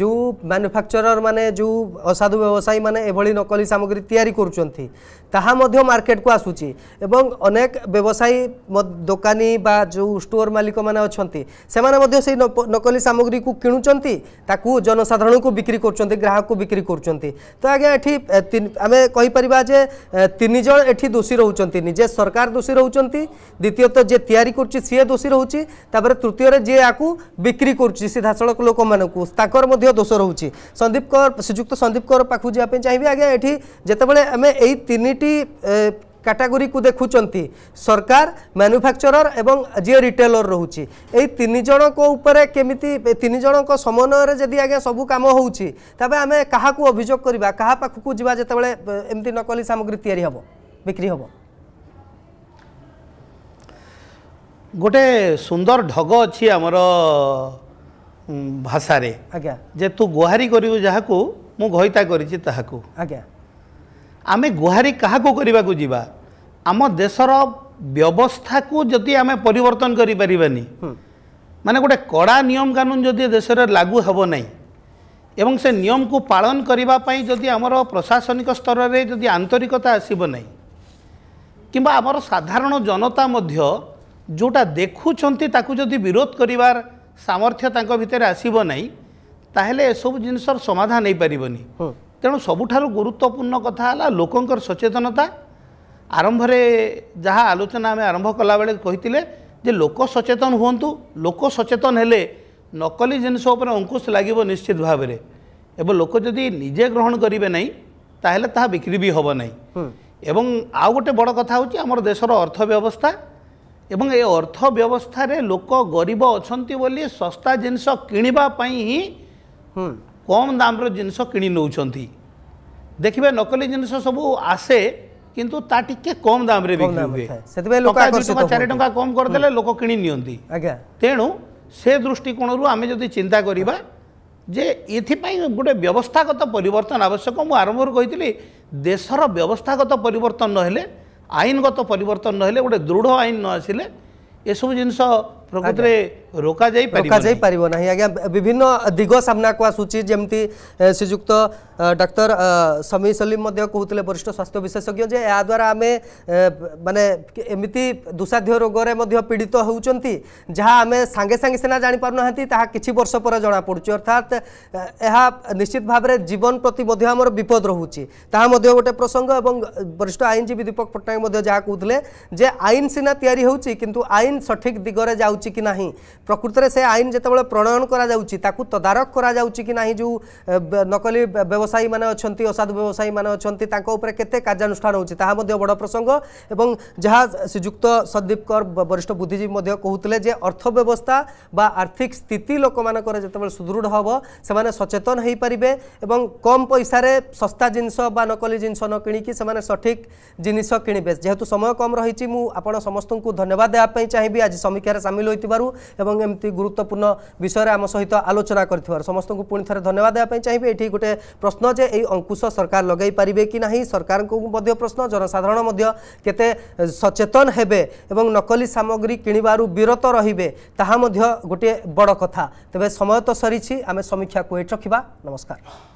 जो मानुफाक्चरर मैंने जो असाधु व्यवसायी मैंने एभली नकली सामग्री तैयारी करुँच ତାହା ମଧ୍ୟ ମାର୍କେଟକୁ ଆସୁଛି ଏବଂ ଅନେକ ବ୍ୟବସାୟୀ ଦୋକାନୀ ବା ଯେଉଁ ଷ୍ଟୋର ମାଲିକମାନେ ଅଛନ୍ତି ସେମାନେ ମଧ୍ୟ ସେଇ ନକଲି ସାମଗ୍ରୀକୁ କିଣୁଛନ୍ତି ତାକୁ ଜନସାଧାରଣଙ୍କୁ ବିକ୍ରି କରୁଛନ୍ତି ଗ୍ରାହକକୁ ବିକ୍ରି କରୁଛନ୍ତି ତ ଆଜ୍ଞା ଏଠି ଆମେ କହିପାରିବା ଯେ ତିନି ଜଣ ଏଠି ଦୋଷୀ ରହୁଛନ୍ତି ନିଜେ ସରକାର ଦୋଷୀ ରହୁଛନ୍ତି ଦ୍ୱିତୀୟତଃ ଯିଏ ତିଆରି କରୁଛି ସିଏ ଦୋଷୀ ରହୁଛି ତାପରେ ତୃତୀୟରେ ଯିଏ ଆକୁ ବିକ୍ରି କରୁଛି ସିଧାସଳଖ ଲୋକମାନଙ୍କୁ ତାଙ୍କର ମଧ୍ୟ ଦୋଷ ରହୁଛି ସନ୍ଦୀପ କର ଶ୍ରୀଯୁକ୍ତ ସନ୍ଦୀପ କର ପାଖକୁ ଯିବା ପାଇଁ ଚାହିଁବି ଆଜ୍ଞା ଏଠି ଯେତେବେଳେ ଆମେ ଏଇ ତିନିଟି ତିନୋଟି କାଟାଗୋରିକୁ ଦେଖୁଛନ୍ତି ସରକାର ମ୍ୟାନୁଫ୍ୟାକ୍ଚରର୍ ଏବଂ ଯିଏ ରିଟେଲର୍ ରହୁଛି ଏଇ ତିନି ଜଣଙ୍କ ଉପରେ କେମିତି ତିନି ଜଣଙ୍କ ସମନ୍ୱୟରେ ଯଦି ଆଜ୍ଞା ସବୁ କାମ ହେଉଛି ତାପରେ ଆମେ କାହାକୁ ଅଭିଯୋଗ କରିବା କାହା ପାଖକୁ ଯିବା ଯେତେବେଳେ ଏମିତି ନକଲି ସାମଗ୍ରୀ ତିଆରି ହେବ ବିକ୍ରି ହେବ ଗୋଟେ ସୁନ୍ଦର ଢଗ ଅଛି ଆମର ଭାଷାରେ ଆଜ୍ଞା ଯେ ତୁ ଗୁହାରି କରିବୁ ଯାହାକୁ ମୁଁ ଘଇତା କରିଛି ତାହାକୁ ଆଜ୍ଞା ଆମେ ଗୁହାରି କାହାକୁ କରିବାକୁ ଯିବା ଆମ ଦେଶର ବ୍ୟବସ୍ଥାକୁ ଯଦି ଆମେ ପରିବର୍ତ୍ତନ କରିପାରିବାନି ମାନେ ଗୋଟେ କଡ଼ା ନିୟମ କାନୁନ ଯଦି ଦେଶରେ ଲାଗୁ ହେବ ନାହିଁ ଏବଂ ସେ ନିୟମକୁ ପାଳନ କରିବା ପାଇଁ ଯଦି ଆମର ପ୍ରଶାସନିକ ସ୍ତରରେ ଯଦି ଆନ୍ତରିକତା ଆସିବ ନାହିଁ କିମ୍ବା ଆମର ସାଧାରଣ ଜନତା ମଧ୍ୟ ଯେଉଁଟା ଦେଖୁଛନ୍ତି ତାକୁ ଯଦି ବିରୋଧ କରିବାର ସାମର୍ଥ୍ୟ ତାଙ୍କ ଭିତରେ ଆସିବ ନାହିଁ ତାହେଲେ ଏସବୁ ଜିନିଷର ସମାଧାନ ହେଇପାରିବନି ତେଣୁ ସବୁଠାରୁ ଗୁରୁତ୍ୱପୂର୍ଣ୍ଣ କଥା ହେଲା ଲୋକଙ୍କର ସଚେତନତା ଆରମ୍ଭରେ ଯାହା ଆଲୋଚନା ଆମେ ଆରମ୍ଭ କଲାବେଳେ କହିଥିଲେ ଯେ ଲୋକ ସଚେତନ ହୁଅନ୍ତୁ ଲୋକ ସଚେତନ ହେଲେ ନକଲି ଜିନିଷ ଉପରେ ଅଙ୍କୁଶ ଲାଗିବ ନିଶ୍ଚିତ ଭାବରେ ଏବଂ ଲୋକ ଯଦି ନିଜେ ଗ୍ରହଣ କରିବେ ନାହିଁ ତାହେଲେ ତାହା ବିକ୍ରି ବି ହେବ ନାହିଁ ଏବଂ ଆଉ ଗୋଟେ ବଡ଼ କଥା ହେଉଛି ଆମର ଦେଶର ଅର୍ଥ ବ୍ୟବସ୍ଥା ଏବଂ ଏ ଅର୍ଥ ବ୍ୟବସ୍ଥାରେ ଲୋକ ଗରିବ ଅଛନ୍ତି ବୋଲି ଶସ୍ତା ଜିନିଷ କିଣିବା ପାଇଁ ହିଁ କମ୍ ଦାମ୍ର ଜିନିଷ କିଣି ନେଉଛନ୍ତି ଦେଖିବେ ନକଲି ଜିନିଷ ସବୁ ଆସେ କିନ୍ତୁ ତା ଟିକେ କମ୍ ଦାମ୍ରେ ବିକ୍ରି ହୁଏ ସେଥିପାଇଁ ଚାରି ଟଙ୍କା କମ୍ କରିଦେଲେ ଲୋକ କିଣି ନିଅନ୍ତି ଆଜ୍ଞା ତେଣୁ ସେ ଦୃଷ୍ଟିକୋଣରୁ ଆମେ ଯଦି ଚିନ୍ତା କରିବା ଯେ ଏଥିପାଇଁ ଗୋଟେ ବ୍ୟବସ୍ଥାଗତ ପରିବର୍ତ୍ତନ ଆବଶ୍ୟକ ମୁଁ ଆରମ୍ଭରୁ କହିଥିଲି ଦେଶର ବ୍ୟବସ୍ଥାଗତ ପରିବର୍ତ୍ତନ ନହେଲେ ଆଇନଗତ ପରିବର୍ତ୍ତନ ନହେଲେ ଗୋଟେ ଦୃଢ଼ ଆଇନ ନ ଆସିଲେ ଏସବୁ ଜିନିଷ প্রকৃতরে রোকা যাই রোকা যাই পারিব না আজ্ঞা বিভিন্ন দিগ সামনাকু আসুচি যেমতি শ্রীযুক্ত ডক্টর সমী সলিম মধ্য কুলে বরিষ্ঠ স্বাস্থ্য বিশেষজ্ঞ যে এদ্বারা আমি মানে এমিতি দূষাধ্য রোগরে মধ্য পীড়িত হচ্ছেন যা আমি সাগে সাগে সিনা জাঁপার না তাহা কিছু বর্ষ পরে জনাপড়ুছি অর্থাৎ ଏହା ନିଶ୍ଚିତ ଭାବରେ ଜୀବନ ପ୍ରତି ମଧ୍ୟ ଆମର ବିପଦ ରହୁଛି ତାହା ମଧ୍ୟ ଗୋଟେ ପ୍ରସଙ୍ଗ ଏବଂ ବରିଷ୍ଠ ଆଇନଜୀବୀ ଦୀପକ ପଟ୍ଟନାୟକ ମଧ୍ୟ ଯାହା କହୁଥିଲେ ଯେ ଆଇନ ସିନା ତିଆରି ହେଉଛି କିନ୍ତୁ ଆଇନ ସଠିକ୍ ଦିଗରେ ଯାଉଛି କରାଯାଉଛି କି ନାହିଁ ପ୍ରକୃତରେ ସେ ଆଇନ ଯେତେବେଳେ ପ୍ରଣୟନ କରାଯାଉଛି ତାକୁ ତଦାରଖ କରାଯାଉଛି କି ନାହିଁ ଯେଉଁ ନକଲି ବ୍ୟବସାୟୀମାନେ ଅଛନ୍ତି ଅସାଧୁ ବ୍ୟବସାୟୀମାନେ ଅଛନ୍ତି ତାଙ୍କ ଉପରେ କେତେ କାର୍ଯ୍ୟାନୁଷ୍ଠାନ ହେଉଛି ତାହା ମଧ୍ୟ ବଡ଼ ପ୍ରସଙ୍ଗ ଏବଂ ଯାହା ଶ୍ରୀଯୁକ୍ତ ସନ୍ଦୀପ କର ବରିଷ୍ଠ ବୁଦ୍ଧିଜୀବୀ ମଧ୍ୟ କହୁଥିଲେ ଯେ ଅର୍ଥବ୍ୟବସ୍ଥା ବା ଆର୍ଥିକ ସ୍ଥିତି ଲୋକମାନଙ୍କର ଯେତେବେଳେ ସୁଦୃଢ଼ ହେବ ସେମାନେ ସଚେତନ ହୋଇପାରିବେ ଏବଂ କମ୍ ପଇସାରେ ଶସ୍ତା ଜିନିଷ ବା ନକଲି ଜିନିଷ ନ କିଣିକି ସେମାନେ ସଠିକ୍ ଜିନିଷ କିଣିବେ ଯେହେତୁ ସମୟ କମ୍ ରହିଛି ମୁଁ ଆପଣ ସମସ୍ତଙ୍କୁ ଧନ୍ୟବାଦ ଦେବା ପାଇଁ ଚାହିଁବି ଆଜି ସମୀକ୍ଷାରେ ସାମିଲ ହୋଇଥିବାରୁ ଏବଂ ଏମିତି ଗୁରୁତ୍ୱପୂର୍ଣ୍ଣ ବିଷୟରେ ଆମ ସହିତ ଆଲୋଚନା କରିଥିବାରୁ ସମସ୍ତଙ୍କୁ ପୁଣି ଥରେ ଧନ୍ୟବାଦ ଦେବା ପାଇଁ ଚାହିଁବି ଏଠି ଗୋଟେ ପ୍ରଶ୍ନ ଯେ ଏହି ଅଙ୍କୁଶ ସରକାର ଲଗାଇ ପାରିବେ କି ନାହିଁ ସରକାରଙ୍କୁ ମଧ୍ୟ ପ୍ରଶ୍ନ ଜନସାଧାରଣ ମଧ୍ୟ କେତେ ସଚେତନ ହେବେ ଏବଂ ନକଲି ସାମଗ୍ରୀ କିଣିବାରୁ ବିରତ ରହିବେ ତାହା ମଧ୍ୟ ଗୋଟିଏ ବଡ଼ କଥା ତେବେ ସମୟ ତ ସରିଛି ଆମେ ସମୀକ୍ଷାକୁ ଏଠି ରଖିବା ନମସ୍କାର